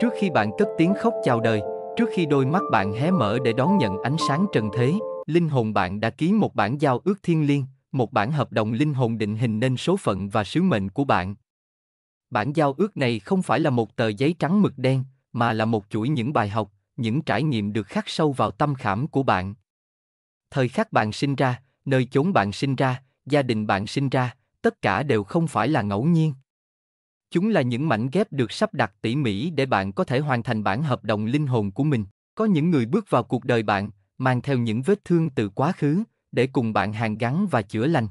Trước khi bạn cất tiếng khóc chào đời, trước khi đôi mắt bạn hé mở để đón nhận ánh sáng trần thế, linh hồn bạn đã ký một bản giao ước thiên liêng, một bản hợp đồng linh hồn định hình nên số phận và sứ mệnh của bạn. Bản giao ước này không phải là một tờ giấy trắng mực đen, mà là một chuỗi những bài học, những trải nghiệm được khắc sâu vào tâm khảm của bạn. Thời khắc bạn sinh ra, nơi chốn bạn sinh ra, gia đình bạn sinh ra, tất cả đều không phải là ngẫu nhiên. Chúng là những mảnh ghép được sắp đặt tỉ mỉ để bạn có thể hoàn thành bản hợp đồng linh hồn của mình. Có những người bước vào cuộc đời bạn, mang theo những vết thương từ quá khứ, để cùng bạn hàn gắn và chữa lành.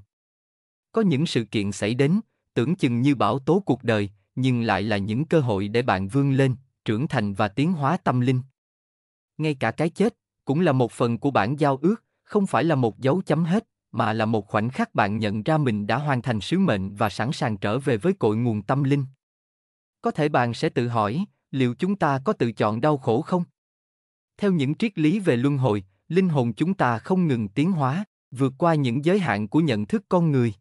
Có những sự kiện xảy đến, tưởng chừng như bão tố cuộc đời, nhưng lại là những cơ hội để bạn vươn lên, trưởng thành và tiến hóa tâm linh. Ngay cả cái chết, cũng là một phần của bản giao ước, không phải là một dấu chấm hết mà là một khoảnh khắc bạn nhận ra mình đã hoàn thành sứ mệnh và sẵn sàng trở về với cội nguồn tâm linh có thể bạn sẽ tự hỏi liệu chúng ta có tự chọn đau khổ không theo những triết lý về luân hồi linh hồn chúng ta không ngừng tiến hóa vượt qua những giới hạn của nhận thức con người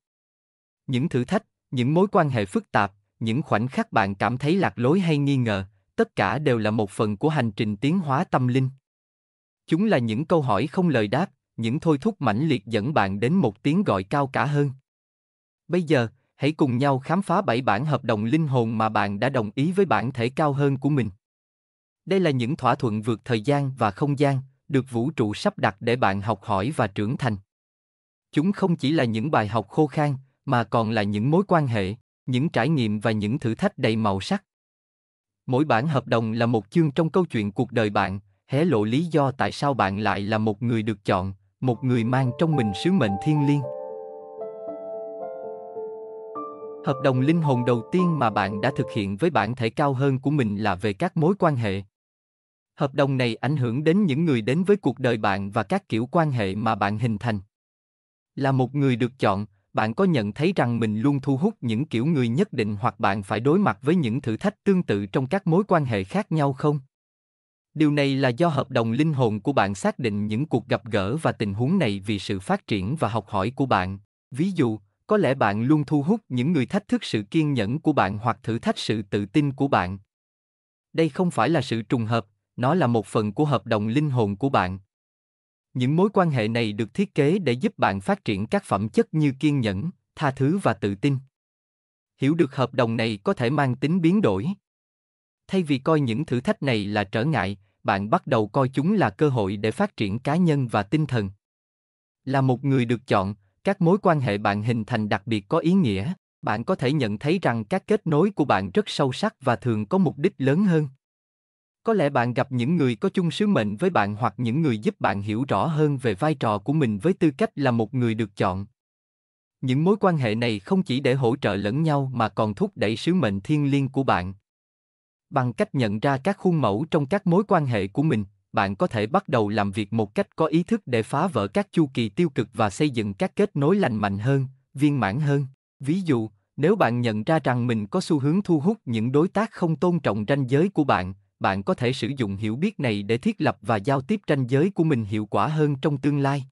những thử thách những mối quan hệ phức tạp những khoảnh khắc bạn cảm thấy lạc lối hay nghi ngờ tất cả đều là một phần của hành trình tiến hóa tâm linh chúng là những câu hỏi không lời đáp những thôi thúc mãnh liệt dẫn bạn đến một tiếng gọi cao cả hơn. Bây giờ, hãy cùng nhau khám phá bảy bản hợp đồng linh hồn mà bạn đã đồng ý với bản thể cao hơn của mình. Đây là những thỏa thuận vượt thời gian và không gian, được vũ trụ sắp đặt để bạn học hỏi và trưởng thành. Chúng không chỉ là những bài học khô khan, mà còn là những mối quan hệ, những trải nghiệm và những thử thách đầy màu sắc. Mỗi bản hợp đồng là một chương trong câu chuyện cuộc đời bạn, hé lộ lý do tại sao bạn lại là một người được chọn, một người mang trong mình sứ mệnh thiên liêng. Hợp đồng linh hồn đầu tiên mà bạn đã thực hiện với bản thể cao hơn của mình là về các mối quan hệ. Hợp đồng này ảnh hưởng đến những người đến với cuộc đời bạn và các kiểu quan hệ mà bạn hình thành. Là một người được chọn, bạn có nhận thấy rằng mình luôn thu hút những kiểu người nhất định hoặc bạn phải đối mặt với những thử thách tương tự trong các mối quan hệ khác nhau không? điều này là do hợp đồng linh hồn của bạn xác định những cuộc gặp gỡ và tình huống này vì sự phát triển và học hỏi của bạn ví dụ có lẽ bạn luôn thu hút những người thách thức sự kiên nhẫn của bạn hoặc thử thách sự tự tin của bạn đây không phải là sự trùng hợp nó là một phần của hợp đồng linh hồn của bạn những mối quan hệ này được thiết kế để giúp bạn phát triển các phẩm chất như kiên nhẫn tha thứ và tự tin hiểu được hợp đồng này có thể mang tính biến đổi thay vì coi những thử thách này là trở ngại bạn bắt đầu coi chúng là cơ hội để phát triển cá nhân và tinh thần là một người được chọn các mối quan hệ bạn hình thành đặc biệt có ý nghĩa bạn có thể nhận thấy rằng các kết nối của bạn rất sâu sắc và thường có mục đích lớn hơn có lẽ bạn gặp những người có chung sứ mệnh với bạn hoặc những người giúp bạn hiểu rõ hơn về vai trò của mình với tư cách là một người được chọn những mối quan hệ này không chỉ để hỗ trợ lẫn nhau mà còn thúc đẩy sứ mệnh thiêng liêng của bạn bằng cách nhận ra các khuôn mẫu trong các mối quan hệ của mình bạn có thể bắt đầu làm việc một cách có ý thức để phá vỡ các chu kỳ tiêu cực và xây dựng các kết nối lành mạnh hơn viên mãn hơn ví dụ nếu bạn nhận ra rằng mình có xu hướng thu hút những đối tác không tôn trọng ranh giới của bạn bạn có thể sử dụng hiểu biết này để thiết lập và giao tiếp ranh giới của mình hiệu quả hơn trong tương lai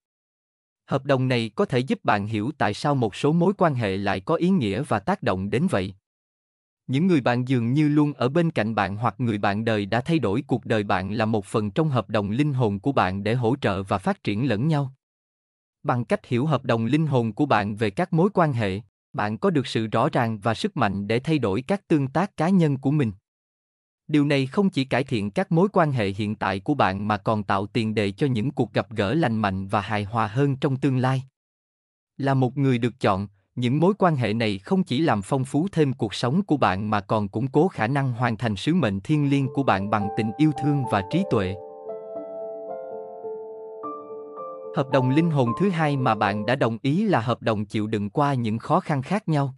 hợp đồng này có thể giúp bạn hiểu tại sao một số mối quan hệ lại có ý nghĩa và tác động đến vậy những người bạn dường như luôn ở bên cạnh bạn hoặc người bạn đời đã thay đổi cuộc đời bạn là một phần trong hợp đồng linh hồn của bạn để hỗ trợ và phát triển lẫn nhau bằng cách hiểu hợp đồng linh hồn của bạn về các mối quan hệ bạn có được sự rõ ràng và sức mạnh để thay đổi các tương tác cá nhân của mình điều này không chỉ cải thiện các mối quan hệ hiện tại của bạn mà còn tạo tiền đề cho những cuộc gặp gỡ lành mạnh và hài hòa hơn trong tương lai là một người được chọn những mối quan hệ này không chỉ làm phong phú thêm cuộc sống của bạn mà còn củng cố khả năng hoàn thành sứ mệnh thiêng liêng của bạn bằng tình yêu thương và trí tuệ hợp đồng linh hồn thứ hai mà bạn đã đồng ý là hợp đồng chịu đựng qua những khó khăn khác nhau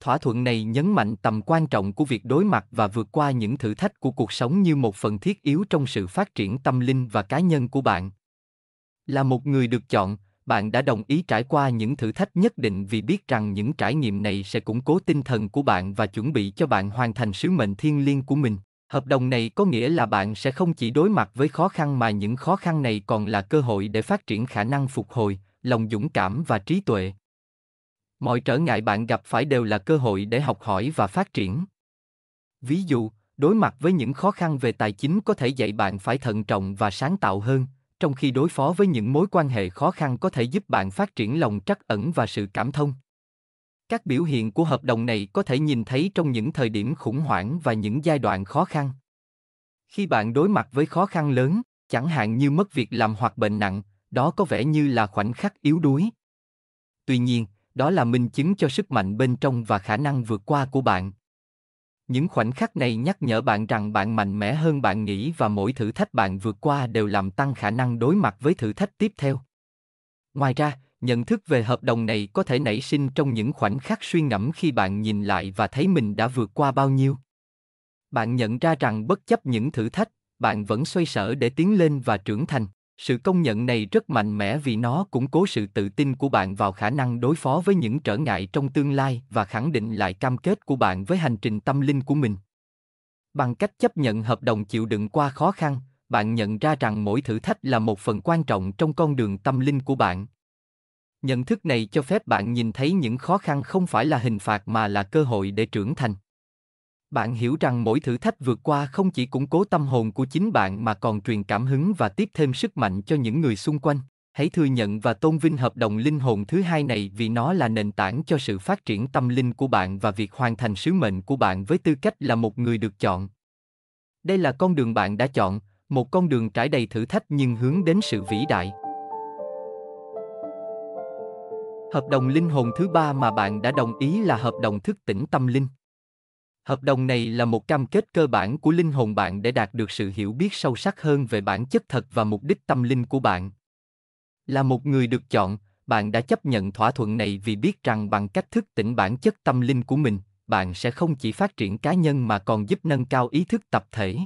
thỏa thuận này nhấn mạnh tầm quan trọng của việc đối mặt và vượt qua những thử thách của cuộc sống như một phần thiết yếu trong sự phát triển tâm linh và cá nhân của bạn là một người được chọn bạn đã đồng ý trải qua những thử thách nhất định vì biết rằng những trải nghiệm này sẽ củng cố tinh thần của bạn và chuẩn bị cho bạn hoàn thành sứ mệnh thiêng liêng của mình hợp đồng này có nghĩa là bạn sẽ không chỉ đối mặt với khó khăn mà những khó khăn này còn là cơ hội để phát triển khả năng phục hồi lòng dũng cảm và trí tuệ mọi trở ngại bạn gặp phải đều là cơ hội để học hỏi và phát triển ví dụ đối mặt với những khó khăn về tài chính có thể dạy bạn phải thận trọng và sáng tạo hơn trong khi đối phó với những mối quan hệ khó khăn có thể giúp bạn phát triển lòng trắc ẩn và sự cảm thông các biểu hiện của hợp đồng này có thể nhìn thấy trong những thời điểm khủng hoảng và những giai đoạn khó khăn khi bạn đối mặt với khó khăn lớn chẳng hạn như mất việc làm hoặc bệnh nặng đó có vẻ như là khoảnh khắc yếu đuối tuy nhiên đó là minh chứng cho sức mạnh bên trong và khả năng vượt qua của bạn những khoảnh khắc này nhắc nhở bạn rằng bạn mạnh mẽ hơn bạn nghĩ và mỗi thử thách bạn vượt qua đều làm tăng khả năng đối mặt với thử thách tiếp theo ngoài ra nhận thức về hợp đồng này có thể nảy sinh trong những khoảnh khắc suy ngẫm khi bạn nhìn lại và thấy mình đã vượt qua bao nhiêu bạn nhận ra rằng bất chấp những thử thách bạn vẫn xoay sở để tiến lên và trưởng thành sự công nhận này rất mạnh mẽ vì nó củng cố sự tự tin của bạn vào khả năng đối phó với những trở ngại trong tương lai và khẳng định lại cam kết của bạn với hành trình tâm linh của mình bằng cách chấp nhận hợp đồng chịu đựng qua khó khăn bạn nhận ra rằng mỗi thử thách là một phần quan trọng trong con đường tâm linh của bạn nhận thức này cho phép bạn nhìn thấy những khó khăn không phải là hình phạt mà là cơ hội để trưởng thành bạn hiểu rằng mỗi thử thách vượt qua không chỉ củng cố tâm hồn của chính bạn mà còn truyền cảm hứng và tiếp thêm sức mạnh cho những người xung quanh hãy thừa nhận và tôn vinh hợp đồng linh hồn thứ hai này vì nó là nền tảng cho sự phát triển tâm linh của bạn và việc hoàn thành sứ mệnh của bạn với tư cách là một người được chọn đây là con đường bạn đã chọn một con đường trải đầy thử thách nhưng hướng đến sự vĩ đại hợp đồng linh hồn thứ ba mà bạn đã đồng ý là hợp đồng thức tỉnh tâm linh Hợp đồng này là một cam kết cơ bản của linh hồn bạn để đạt được sự hiểu biết sâu sắc hơn về bản chất thật và mục đích tâm linh của bạn. Là một người được chọn, bạn đã chấp nhận thỏa thuận này vì biết rằng bằng cách thức tỉnh bản chất tâm linh của mình, bạn sẽ không chỉ phát triển cá nhân mà còn giúp nâng cao ý thức tập thể.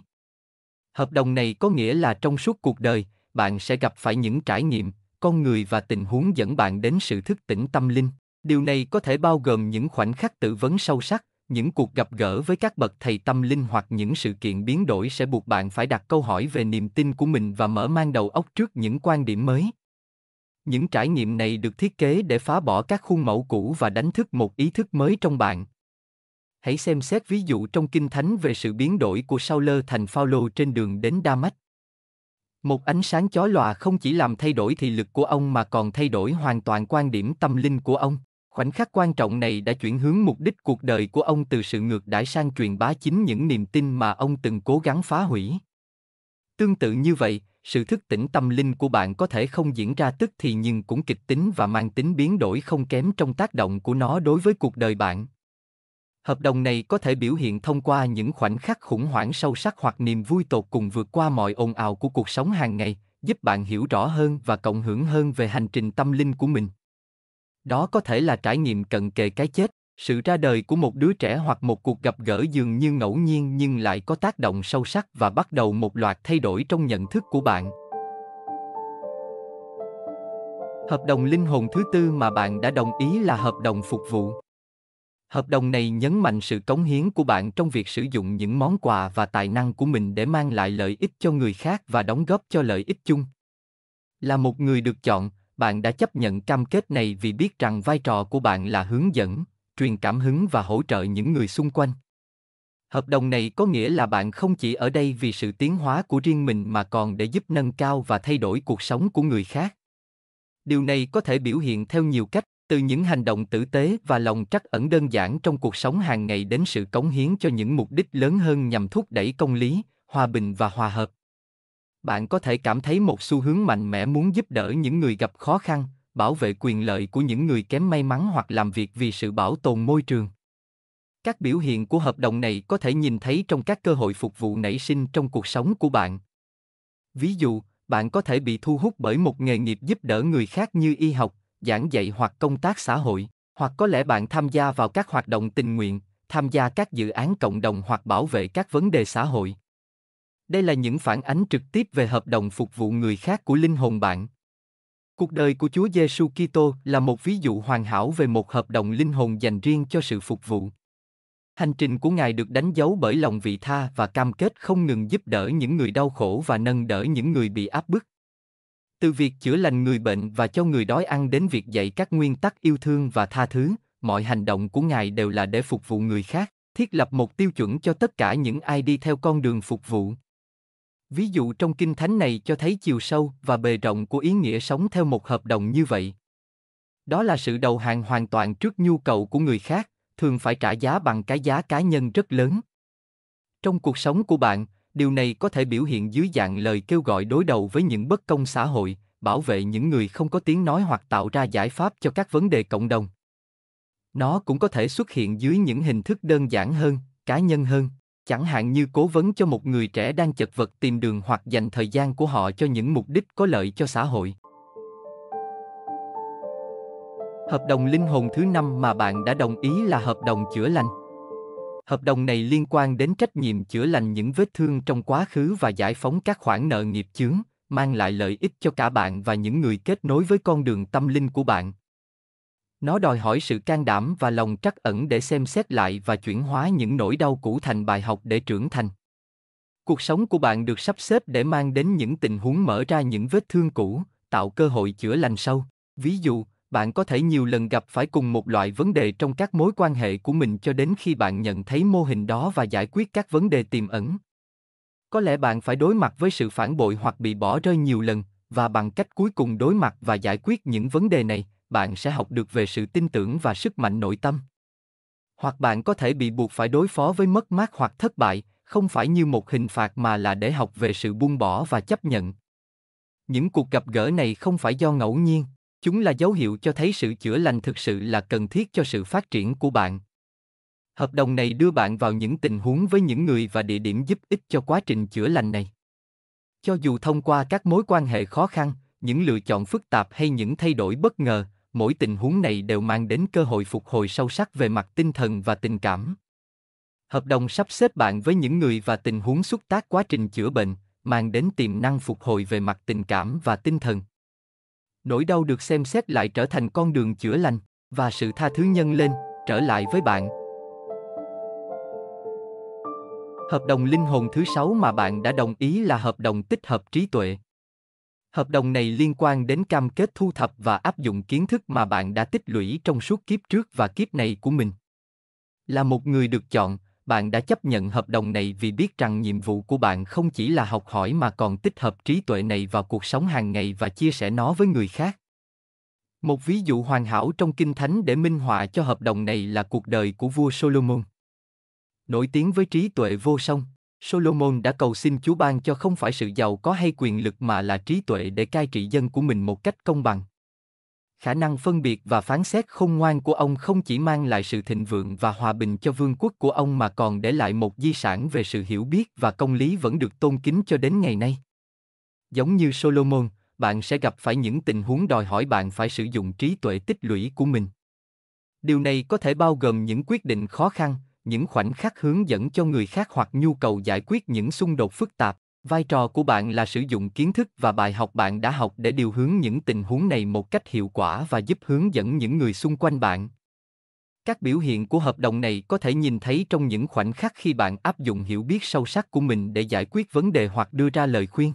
Hợp đồng này có nghĩa là trong suốt cuộc đời, bạn sẽ gặp phải những trải nghiệm, con người và tình huống dẫn bạn đến sự thức tỉnh tâm linh. Điều này có thể bao gồm những khoảnh khắc tự vấn sâu sắc, những cuộc gặp gỡ với các bậc thầy tâm linh hoặc những sự kiện biến đổi sẽ buộc bạn phải đặt câu hỏi về niềm tin của mình và mở mang đầu óc trước những quan điểm mới những trải nghiệm này được thiết kế để phá bỏ các khuôn mẫu cũ và đánh thức một ý thức mới trong bạn hãy xem xét ví dụ trong kinh thánh về sự biến đổi của sao lơ thành phao lô trên đường đến đa mách một ánh sáng chói lòa không chỉ làm thay đổi thị lực của ông mà còn thay đổi hoàn toàn quan điểm tâm linh của ông Khoảnh khắc quan trọng này đã chuyển hướng mục đích cuộc đời của ông từ sự ngược đãi sang truyền bá chính những niềm tin mà ông từng cố gắng phá hủy. Tương tự như vậy, sự thức tỉnh tâm linh của bạn có thể không diễn ra tức thì nhưng cũng kịch tính và mang tính biến đổi không kém trong tác động của nó đối với cuộc đời bạn. Hợp đồng này có thể biểu hiện thông qua những khoảnh khắc khủng hoảng sâu sắc hoặc niềm vui tột cùng vượt qua mọi ồn ào của cuộc sống hàng ngày, giúp bạn hiểu rõ hơn và cộng hưởng hơn về hành trình tâm linh của mình đó có thể là trải nghiệm cận kề cái chết sự ra đời của một đứa trẻ hoặc một cuộc gặp gỡ dường như ngẫu nhiên nhưng lại có tác động sâu sắc và bắt đầu một loạt thay đổi trong nhận thức của bạn hợp đồng linh hồn thứ tư mà bạn đã đồng ý là hợp đồng phục vụ hợp đồng này nhấn mạnh sự cống hiến của bạn trong việc sử dụng những món quà và tài năng của mình để mang lại lợi ích cho người khác và đóng góp cho lợi ích chung là một người được chọn bạn đã chấp nhận cam kết này vì biết rằng vai trò của bạn là hướng dẫn truyền cảm hứng và hỗ trợ những người xung quanh hợp đồng này có nghĩa là bạn không chỉ ở đây vì sự tiến hóa của riêng mình mà còn để giúp nâng cao và thay đổi cuộc sống của người khác điều này có thể biểu hiện theo nhiều cách từ những hành động tử tế và lòng trắc ẩn đơn giản trong cuộc sống hàng ngày đến sự cống hiến cho những mục đích lớn hơn nhằm thúc đẩy công lý hòa bình và hòa hợp bạn có thể cảm thấy một xu hướng mạnh mẽ muốn giúp đỡ những người gặp khó khăn bảo vệ quyền lợi của những người kém may mắn hoặc làm việc vì sự bảo tồn môi trường các biểu hiện của hợp đồng này có thể nhìn thấy trong các cơ hội phục vụ nảy sinh trong cuộc sống của bạn ví dụ bạn có thể bị thu hút bởi một nghề nghiệp giúp đỡ người khác như y học giảng dạy hoặc công tác xã hội hoặc có lẽ bạn tham gia vào các hoạt động tình nguyện tham gia các dự án cộng đồng hoặc bảo vệ các vấn đề xã hội đây là những phản ánh trực tiếp về hợp đồng phục vụ người khác của linh hồn bạn. Cuộc đời của Chúa Giêsu Kitô là một ví dụ hoàn hảo về một hợp đồng linh hồn dành riêng cho sự phục vụ. Hành trình của Ngài được đánh dấu bởi lòng vị tha và cam kết không ngừng giúp đỡ những người đau khổ và nâng đỡ những người bị áp bức. Từ việc chữa lành người bệnh và cho người đói ăn đến việc dạy các nguyên tắc yêu thương và tha thứ, mọi hành động của Ngài đều là để phục vụ người khác, thiết lập một tiêu chuẩn cho tất cả những ai đi theo con đường phục vụ. Ví dụ trong kinh thánh này cho thấy chiều sâu và bề rộng của ý nghĩa sống theo một hợp đồng như vậy. Đó là sự đầu hàng hoàn toàn trước nhu cầu của người khác, thường phải trả giá bằng cái giá cá nhân rất lớn. Trong cuộc sống của bạn, điều này có thể biểu hiện dưới dạng lời kêu gọi đối đầu với những bất công xã hội, bảo vệ những người không có tiếng nói hoặc tạo ra giải pháp cho các vấn đề cộng đồng. Nó cũng có thể xuất hiện dưới những hình thức đơn giản hơn, cá nhân hơn chẳng hạn như cố vấn cho một người trẻ đang chật vật tìm đường hoặc dành thời gian của họ cho những mục đích có lợi cho xã hội hợp đồng linh hồn thứ năm mà bạn đã đồng ý là hợp đồng chữa lành hợp đồng này liên quan đến trách nhiệm chữa lành những vết thương trong quá khứ và giải phóng các khoản nợ nghiệp chướng mang lại lợi ích cho cả bạn và những người kết nối với con đường tâm linh của bạn nó đòi hỏi sự can đảm và lòng trắc ẩn để xem xét lại và chuyển hóa những nỗi đau cũ thành bài học để trưởng thành. Cuộc sống của bạn được sắp xếp để mang đến những tình huống mở ra những vết thương cũ, tạo cơ hội chữa lành sâu. Ví dụ, bạn có thể nhiều lần gặp phải cùng một loại vấn đề trong các mối quan hệ của mình cho đến khi bạn nhận thấy mô hình đó và giải quyết các vấn đề tiềm ẩn. Có lẽ bạn phải đối mặt với sự phản bội hoặc bị bỏ rơi nhiều lần, và bằng cách cuối cùng đối mặt và giải quyết những vấn đề này, bạn sẽ học được về sự tin tưởng và sức mạnh nội tâm hoặc bạn có thể bị buộc phải đối phó với mất mát hoặc thất bại không phải như một hình phạt mà là để học về sự buông bỏ và chấp nhận những cuộc gặp gỡ này không phải do ngẫu nhiên chúng là dấu hiệu cho thấy sự chữa lành thực sự là cần thiết cho sự phát triển của bạn hợp đồng này đưa bạn vào những tình huống với những người và địa điểm giúp ích cho quá trình chữa lành này cho dù thông qua các mối quan hệ khó khăn những lựa chọn phức tạp hay những thay đổi bất ngờ mỗi tình huống này đều mang đến cơ hội phục hồi sâu sắc về mặt tinh thần và tình cảm. Hợp đồng sắp xếp bạn với những người và tình huống xúc tác quá trình chữa bệnh, mang đến tiềm năng phục hồi về mặt tình cảm và tinh thần. Nỗi đau được xem xét lại trở thành con đường chữa lành và sự tha thứ nhân lên trở lại với bạn. Hợp đồng linh hồn thứ sáu mà bạn đã đồng ý là hợp đồng tích hợp trí tuệ. Hợp đồng này liên quan đến cam kết thu thập và áp dụng kiến thức mà bạn đã tích lũy trong suốt kiếp trước và kiếp này của mình. Là một người được chọn, bạn đã chấp nhận hợp đồng này vì biết rằng nhiệm vụ của bạn không chỉ là học hỏi mà còn tích hợp trí tuệ này vào cuộc sống hàng ngày và chia sẻ nó với người khác. Một ví dụ hoàn hảo trong Kinh Thánh để minh họa cho hợp đồng này là cuộc đời của vua Solomon. Nổi tiếng với trí tuệ vô song, Solomon đã cầu xin Chúa ban cho không phải sự giàu có hay quyền lực mà là trí tuệ để cai trị dân của mình một cách công bằng. Khả năng phân biệt và phán xét khôn ngoan của ông không chỉ mang lại sự thịnh vượng và hòa bình cho vương quốc của ông mà còn để lại một di sản về sự hiểu biết và công lý vẫn được tôn kính cho đến ngày nay. Giống như Solomon, bạn sẽ gặp phải những tình huống đòi hỏi bạn phải sử dụng trí tuệ tích lũy của mình. Điều này có thể bao gồm những quyết định khó khăn, những khoảnh khắc hướng dẫn cho người khác hoặc nhu cầu giải quyết những xung đột phức tạp vai trò của bạn là sử dụng kiến thức và bài học bạn đã học để điều hướng những tình huống này một cách hiệu quả và giúp hướng dẫn những người xung quanh bạn các biểu hiện của hợp đồng này có thể nhìn thấy trong những khoảnh khắc khi bạn áp dụng hiểu biết sâu sắc của mình để giải quyết vấn đề hoặc đưa ra lời khuyên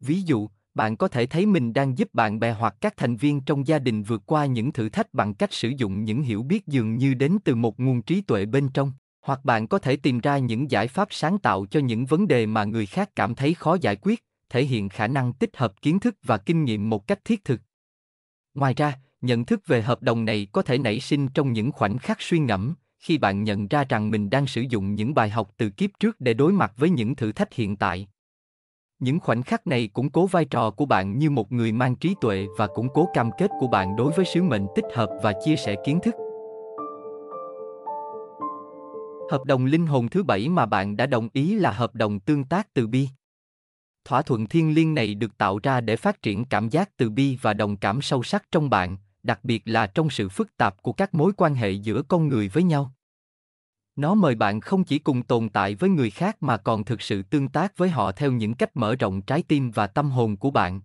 ví dụ bạn có thể thấy mình đang giúp bạn bè hoặc các thành viên trong gia đình vượt qua những thử thách bằng cách sử dụng những hiểu biết dường như đến từ một nguồn trí tuệ bên trong hoặc bạn có thể tìm ra những giải pháp sáng tạo cho những vấn đề mà người khác cảm thấy khó giải quyết thể hiện khả năng tích hợp kiến thức và kinh nghiệm một cách thiết thực ngoài ra nhận thức về hợp đồng này có thể nảy sinh trong những khoảnh khắc suy ngẫm khi bạn nhận ra rằng mình đang sử dụng những bài học từ kiếp trước để đối mặt với những thử thách hiện tại những khoảnh khắc này củng cố vai trò của bạn như một người mang trí tuệ và củng cố cam kết của bạn đối với sứ mệnh tích hợp và chia sẻ kiến thức hợp đồng linh hồn thứ bảy mà bạn đã đồng ý là hợp đồng tương tác từ bi thỏa thuận thiên liêng này được tạo ra để phát triển cảm giác từ bi và đồng cảm sâu sắc trong bạn đặc biệt là trong sự phức tạp của các mối quan hệ giữa con người với nhau nó mời bạn không chỉ cùng tồn tại với người khác mà còn thực sự tương tác với họ theo những cách mở rộng trái tim và tâm hồn của bạn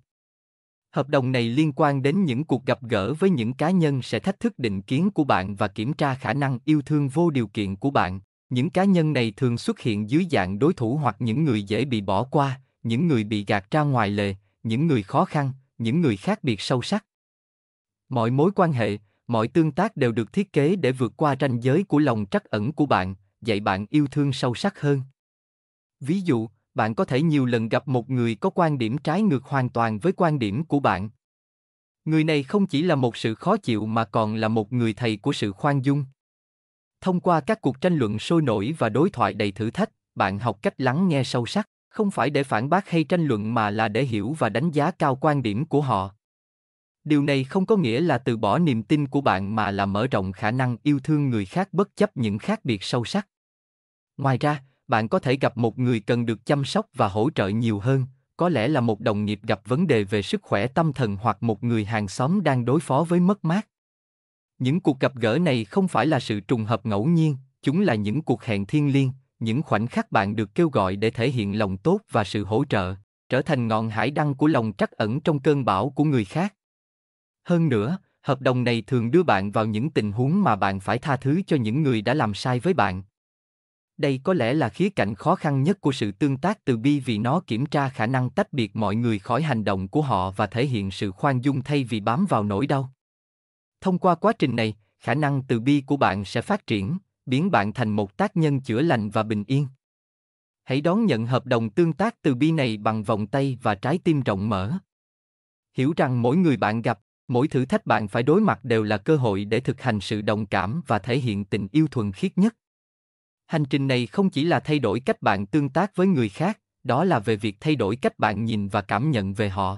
hợp đồng này liên quan đến những cuộc gặp gỡ với những cá nhân sẽ thách thức định kiến của bạn và kiểm tra khả năng yêu thương vô điều kiện của bạn những cá nhân này thường xuất hiện dưới dạng đối thủ hoặc những người dễ bị bỏ qua những người bị gạt ra ngoài lề những người khó khăn những người khác biệt sâu sắc mọi mối quan hệ mọi tương tác đều được thiết kế để vượt qua ranh giới của lòng trắc ẩn của bạn dạy bạn yêu thương sâu sắc hơn ví dụ bạn có thể nhiều lần gặp một người có quan điểm trái ngược hoàn toàn với quan điểm của bạn người này không chỉ là một sự khó chịu mà còn là một người thầy của sự khoan dung thông qua các cuộc tranh luận sôi nổi và đối thoại đầy thử thách bạn học cách lắng nghe sâu sắc không phải để phản bác hay tranh luận mà là để hiểu và đánh giá cao quan điểm của họ điều này không có nghĩa là từ bỏ niềm tin của bạn mà là mở rộng khả năng yêu thương người khác bất chấp những khác biệt sâu sắc ngoài ra bạn có thể gặp một người cần được chăm sóc và hỗ trợ nhiều hơn có lẽ là một đồng nghiệp gặp vấn đề về sức khỏe tâm thần hoặc một người hàng xóm đang đối phó với mất mát những cuộc gặp gỡ này không phải là sự trùng hợp ngẫu nhiên chúng là những cuộc hẹn thiêng liêng những khoảnh khắc bạn được kêu gọi để thể hiện lòng tốt và sự hỗ trợ trở thành ngọn hải đăng của lòng trắc ẩn trong cơn bão của người khác hơn nữa, hợp đồng này thường đưa bạn vào những tình huống mà bạn phải tha thứ cho những người đã làm sai với bạn. Đây có lẽ là khía cạnh khó khăn nhất của sự tương tác từ bi vì nó kiểm tra khả năng tách biệt mọi người khỏi hành động của họ và thể hiện sự khoan dung thay vì bám vào nỗi đau. Thông qua quá trình này, khả năng từ bi của bạn sẽ phát triển, biến bạn thành một tác nhân chữa lành và bình yên. Hãy đón nhận hợp đồng tương tác từ bi này bằng vòng tay và trái tim rộng mở. Hiểu rằng mỗi người bạn gặp mỗi thử thách bạn phải đối mặt đều là cơ hội để thực hành sự đồng cảm và thể hiện tình yêu thuần khiết nhất hành trình này không chỉ là thay đổi cách bạn tương tác với người khác đó là về việc thay đổi cách bạn nhìn và cảm nhận về họ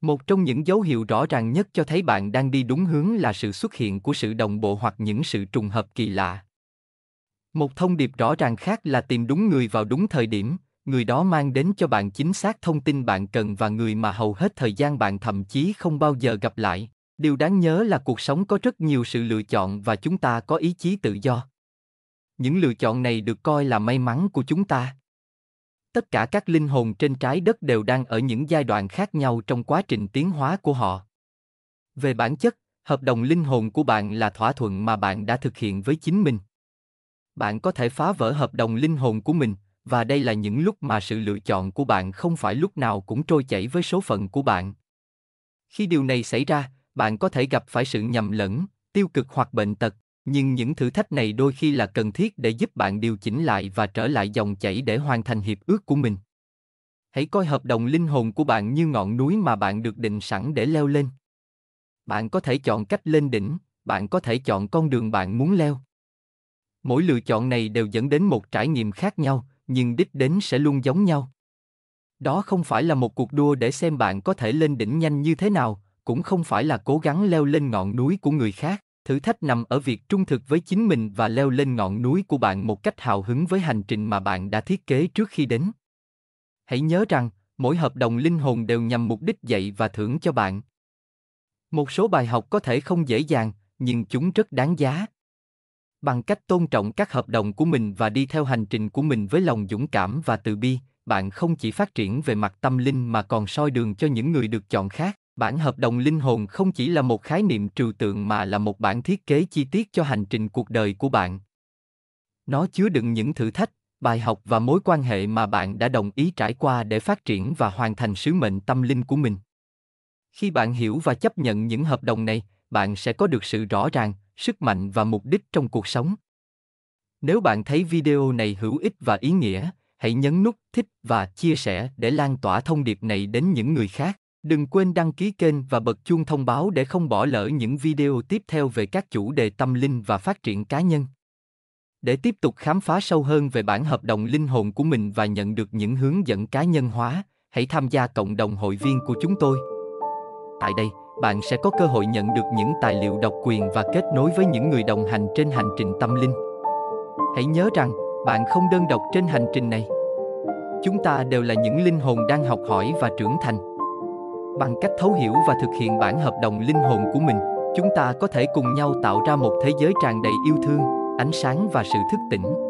một trong những dấu hiệu rõ ràng nhất cho thấy bạn đang đi đúng hướng là sự xuất hiện của sự đồng bộ hoặc những sự trùng hợp kỳ lạ một thông điệp rõ ràng khác là tìm đúng người vào đúng thời điểm người đó mang đến cho bạn chính xác thông tin bạn cần và người mà hầu hết thời gian bạn thậm chí không bao giờ gặp lại điều đáng nhớ là cuộc sống có rất nhiều sự lựa chọn và chúng ta có ý chí tự do những lựa chọn này được coi là may mắn của chúng ta tất cả các linh hồn trên trái đất đều đang ở những giai đoạn khác nhau trong quá trình tiến hóa của họ về bản chất hợp đồng linh hồn của bạn là thỏa thuận mà bạn đã thực hiện với chính mình bạn có thể phá vỡ hợp đồng linh hồn của mình và đây là những lúc mà sự lựa chọn của bạn không phải lúc nào cũng trôi chảy với số phận của bạn khi điều này xảy ra bạn có thể gặp phải sự nhầm lẫn tiêu cực hoặc bệnh tật nhưng những thử thách này đôi khi là cần thiết để giúp bạn điều chỉnh lại và trở lại dòng chảy để hoàn thành hiệp ước của mình hãy coi hợp đồng linh hồn của bạn như ngọn núi mà bạn được định sẵn để leo lên bạn có thể chọn cách lên đỉnh bạn có thể chọn con đường bạn muốn leo mỗi lựa chọn này đều dẫn đến một trải nghiệm khác nhau nhưng đích đến sẽ luôn giống nhau. Đó không phải là một cuộc đua để xem bạn có thể lên đỉnh nhanh như thế nào, cũng không phải là cố gắng leo lên ngọn núi của người khác, thử thách nằm ở việc trung thực với chính mình và leo lên ngọn núi của bạn một cách hào hứng với hành trình mà bạn đã thiết kế trước khi đến. Hãy nhớ rằng, mỗi hợp đồng linh hồn đều nhằm mục đích dạy và thưởng cho bạn. Một số bài học có thể không dễ dàng, nhưng chúng rất đáng giá bằng cách tôn trọng các hợp đồng của mình và đi theo hành trình của mình với lòng dũng cảm và từ bi bạn không chỉ phát triển về mặt tâm linh mà còn soi đường cho những người được chọn khác bản hợp đồng linh hồn không chỉ là một khái niệm trừu tượng mà là một bản thiết kế chi tiết cho hành trình cuộc đời của bạn nó chứa đựng những thử thách bài học và mối quan hệ mà bạn đã đồng ý trải qua để phát triển và hoàn thành sứ mệnh tâm linh của mình khi bạn hiểu và chấp nhận những hợp đồng này bạn sẽ có được sự rõ ràng sức mạnh và mục đích trong cuộc sống. Nếu bạn thấy video này hữu ích và ý nghĩa, hãy nhấn nút thích và chia sẻ để lan tỏa thông điệp này đến những người khác. Đừng quên đăng ký kênh và bật chuông thông báo để không bỏ lỡ những video tiếp theo về các chủ đề tâm linh và phát triển cá nhân. Để tiếp tục khám phá sâu hơn về bản hợp đồng linh hồn của mình và nhận được những hướng dẫn cá nhân hóa, hãy tham gia cộng đồng hội viên của chúng tôi. Tại đây, bạn sẽ có cơ hội nhận được những tài liệu độc quyền và kết nối với những người đồng hành trên hành trình tâm linh. Hãy nhớ rằng, bạn không đơn độc trên hành trình này. Chúng ta đều là những linh hồn đang học hỏi và trưởng thành. Bằng cách thấu hiểu và thực hiện bản hợp đồng linh hồn của mình, chúng ta có thể cùng nhau tạo ra một thế giới tràn đầy yêu thương, ánh sáng và sự thức tỉnh